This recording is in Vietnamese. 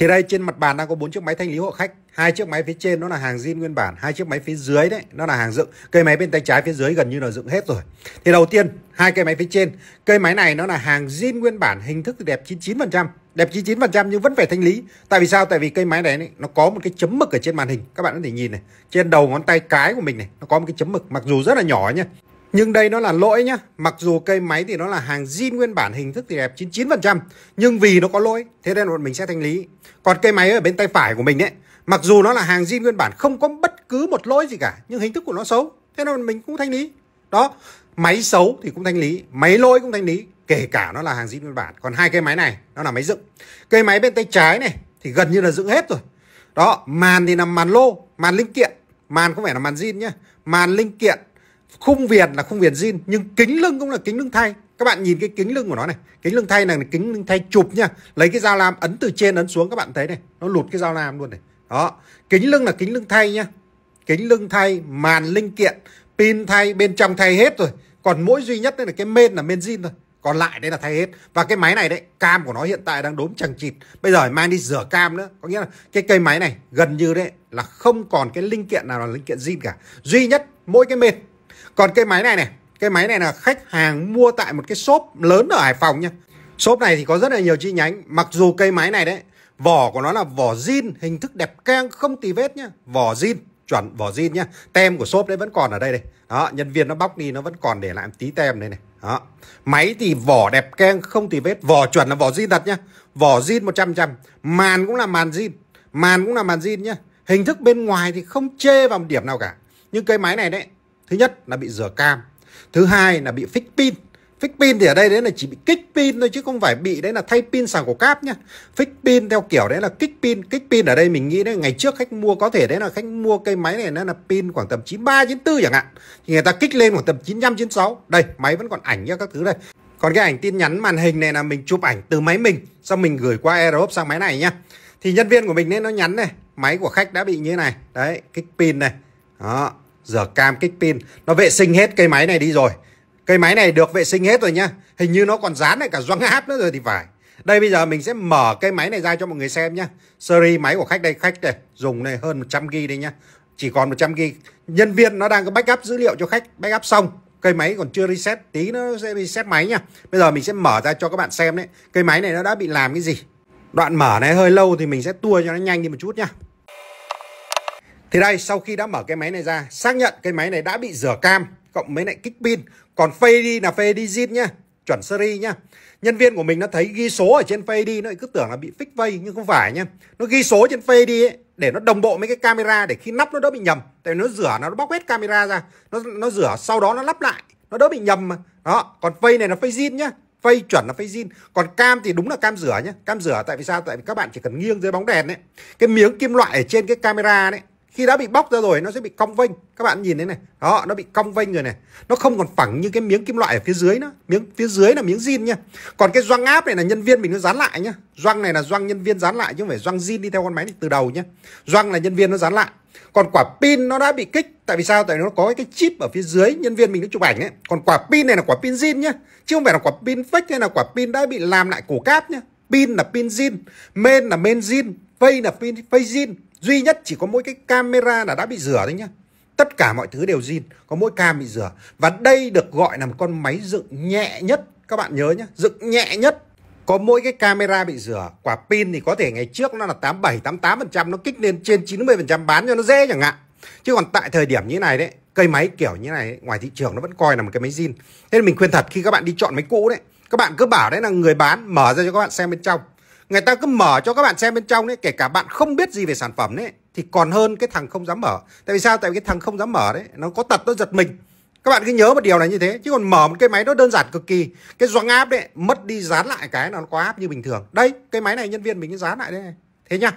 Thì đây trên mặt bàn đang có bốn chiếc máy thanh lý hộ khách, hai chiếc máy phía trên nó là hàng zin nguyên bản, hai chiếc máy phía dưới đấy nó là hàng dựng. Cây máy bên tay trái phía dưới gần như là dựng hết rồi. Thì đầu tiên, hai cây máy phía trên, cây máy này nó là hàng zin nguyên bản, hình thức đẹp 99%, đẹp 99% nhưng vẫn phải thanh lý. Tại vì sao? Tại vì cây máy này, này nó có một cái chấm mực ở trên màn hình, các bạn có thể nhìn này, trên đầu ngón tay cái của mình này nó có một cái chấm mực mặc dù rất là nhỏ nhá. Nhưng đây nó là lỗi nhá. Mặc dù cây máy thì nó là hàng zin nguyên bản hình thức thì đẹp 99%. Nhưng vì nó có lỗi, thế nên bọn mình sẽ thanh lý. Còn cây máy ở bên tay phải của mình ấy Mặc dù nó là hàng zin nguyên bản không có bất cứ một lỗi gì cả. Nhưng hình thức của nó xấu. Thế nên mình cũng thanh lý. Đó. Máy xấu thì cũng thanh lý. Máy lỗi cũng thanh lý. Kể cả nó là hàng zin nguyên bản. Còn hai cây máy này, nó là máy dựng. Cây máy bên tay trái này thì gần như là dựng hết rồi. Đó. Màn thì là màn lô, màn linh kiện. Màn không phải là màn zin nhá. Màn linh kiện khung viền là khung viền zin nhưng kính lưng cũng là kính lưng thay các bạn nhìn cái kính lưng của nó này kính lưng thay này là kính lưng thay chụp nha lấy cái dao lam ấn từ trên ấn xuống các bạn thấy này nó lụt cái dao lam luôn này đó kính lưng là kính lưng thay nhá kính lưng thay màn linh kiện pin thay bên trong thay hết rồi còn mỗi duy nhất đây là cái men là men zin thôi còn lại đây là thay hết và cái máy này đấy cam của nó hiện tại đang đốm chằng chịt bây giờ mang đi rửa cam nữa có nghĩa là cái cây máy này gần như đấy là không còn cái linh kiện nào là linh kiện zin cả duy nhất mỗi cái mệt còn cái máy này này cái máy này là khách hàng mua tại một cái shop lớn ở Hải Phòng nha shop này thì có rất là nhiều chi nhánh mặc dù cây máy này đấy vỏ của nó là vỏ zin hình thức đẹp keng không tì vết nhá vỏ zin chuẩn vỏ zin nhá tem của shop đấy vẫn còn ở đây đây đó nhân viên nó bóc đi nó vẫn còn để lại một tí tem đây này đó máy thì vỏ đẹp keng không tì vết vỏ chuẩn là vỏ zin thật nhá vỏ zin 100 trăm màn cũng là màn zin màn cũng là màn zin nhá hình thức bên ngoài thì không chê vào một điểm nào cả nhưng cây máy này đấy Thứ nhất là bị rửa cam. Thứ hai là bị phích pin. Phích pin thì ở đây đấy là chỉ bị kích pin thôi chứ không phải bị đấy là thay pin sàng của cáp nhá. Phích pin theo kiểu đấy là kích pin. Kích pin ở đây mình nghĩ đấy ngày trước khách mua có thể đấy là khách mua cây máy này nó là pin khoảng tầm 93, 94 chẳng hạn. Thì người ta kích lên khoảng tầm 95, 96. Đây máy vẫn còn ảnh nhá các thứ đây. Còn cái ảnh tin nhắn màn hình này là mình chụp ảnh từ máy mình xong mình gửi qua Aerohop sang máy này nhá. Thì nhân viên của mình nên nó nhắn này, máy của khách đã bị như thế này. Đấy, kích pin này. Đó, giờ cam kích pin nó vệ sinh hết cây máy này đi rồi cây máy này được vệ sinh hết rồi nhá hình như nó còn dán lại cả doăng áp nữa rồi thì phải đây bây giờ mình sẽ mở cây máy này ra cho mọi người xem nhá series máy của khách đây khách đây dùng này hơn 100 g đây nhá chỉ còn 100 g nhân viên nó đang có backup dữ liệu cho khách backup xong cây máy còn chưa reset tí nó sẽ reset máy nhá bây giờ mình sẽ mở ra cho các bạn xem đấy cây máy này nó đã bị làm cái gì đoạn mở này hơi lâu thì mình sẽ tua cho nó nhanh đi một chút nhá thì đây sau khi đã mở cái máy này ra Xác nhận cái máy này đã bị rửa cam Cộng mấy lại kích pin Còn Face ID là Face ID zin nhá Chuẩn seri nhá Nhân viên của mình nó thấy ghi số ở trên Face ID Nó cứ tưởng là bị fix vây nhưng không phải nhá Nó ghi số trên Face ID ấy, Để nó đồng bộ mấy cái camera để khi nắp nó đỡ bị nhầm Tại vì nó rửa nó bóc hết camera ra Nó nó rửa sau đó nó lắp lại Nó đỡ bị nhầm mà Đó còn Face này là Face zin nhá Phây chuẩn là phây zin Còn cam thì đúng là cam rửa nhá Cam rửa tại vì sao? Tại vì các bạn chỉ cần nghiêng dưới bóng đèn đấy Cái miếng kim loại ở trên cái camera đấy khi đã bị bóc ra rồi nó sẽ bị cong vênh các bạn nhìn thấy này đó nó bị cong vênh rồi này nó không còn phẳng như cái miếng kim loại ở phía dưới nữa miếng phía dưới là miếng zin nha còn cái doang áp này là nhân viên mình nó dán lại nhá doang này là doang nhân viên dán lại chứ không phải doang zin đi theo con máy này từ đầu nhá doang là nhân viên nó dán lại còn quả pin nó đã bị kích tại vì sao tại vì nó có cái chip ở phía dưới nhân viên mình nó chụp ảnh ấy còn quả pin này là quả pin zin nhá chứ không phải là quả pin fake hay là quả pin đã bị làm lại cổ cáp nhá pin là pin zin men là men zin vây là pin vây zin duy nhất chỉ có mỗi cái camera là đã bị rửa đấy nhá tất cả mọi thứ đều zin có mỗi cam bị rửa và đây được gọi là một con máy dựng nhẹ nhất các bạn nhớ nhá dựng nhẹ nhất có mỗi cái camera bị rửa quả pin thì có thể ngày trước nó là 87 88 nó kích lên trên 90 bán cho nó dễ chẳng hạn chứ còn tại thời điểm như này đấy cây máy kiểu như này ngoài thị trường nó vẫn coi là một cái máy zin thế nên mình khuyên thật khi các bạn đi chọn máy cũ đấy các bạn cứ bảo đấy là người bán mở ra cho các bạn xem bên trong người ta cứ mở cho các bạn xem bên trong đấy kể cả bạn không biết gì về sản phẩm đấy thì còn hơn cái thằng không dám mở tại vì sao tại vì cái thằng không dám mở đấy nó có tật nó giật mình các bạn cứ nhớ một điều này như thế chứ còn mở một cái máy nó đơn giản cực kỳ cái doãn áp đấy mất đi dán lại cái nó có áp như bình thường đây cái máy này nhân viên mình dán lại đấy, thế nhá